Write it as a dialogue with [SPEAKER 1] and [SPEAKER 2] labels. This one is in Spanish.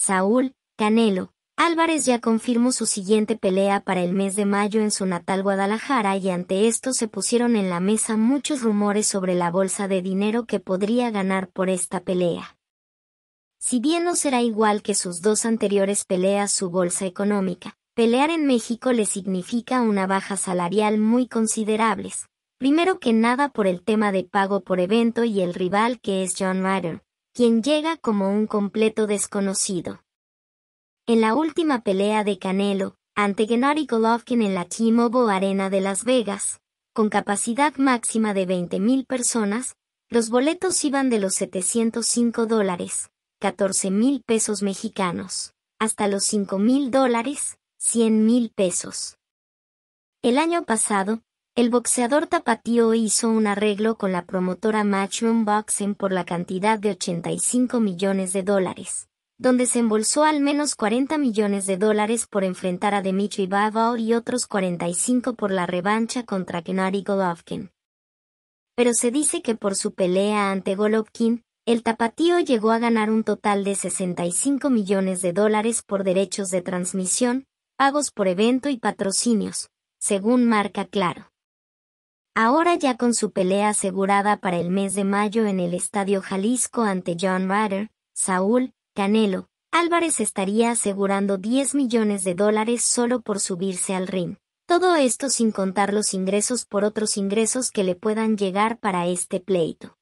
[SPEAKER 1] Saúl, Canelo, Álvarez ya confirmó su siguiente pelea para el mes de mayo en su natal Guadalajara y ante esto se pusieron en la mesa muchos rumores sobre la bolsa de dinero que podría ganar por esta pelea. Si bien no será igual que sus dos anteriores peleas su bolsa económica, pelear en México le significa una baja salarial muy considerables, primero que nada por el tema de pago por evento y el rival que es John Ryder, quien llega como un completo desconocido. En la última pelea de Canelo, ante Gennady Golovkin en la t Arena de Las Vegas, con capacidad máxima de 20.000 personas, los boletos iban de los 705 dólares, 14.000 pesos mexicanos, hasta los 5.000 dólares, 100.000 pesos. El año pasado, el boxeador tapatío hizo un arreglo con la promotora Matchroom Boxing por la cantidad de 85 millones de dólares, donde se embolsó al menos 40 millones de dólares por enfrentar a Dmitry Bivol y otros 45 por la revancha contra Gennady Golovkin. Pero se dice que por su pelea ante Golovkin, el tapatío llegó a ganar un total de 65 millones de dólares por derechos de transmisión, pagos por evento y patrocinios, según marca Claro ahora ya con su pelea asegurada para el mes de mayo en el Estadio Jalisco ante John Ryder, Saúl, Canelo, Álvarez estaría asegurando 10 millones de dólares solo por subirse al ring. Todo esto sin contar los ingresos por otros ingresos que le puedan llegar para este pleito.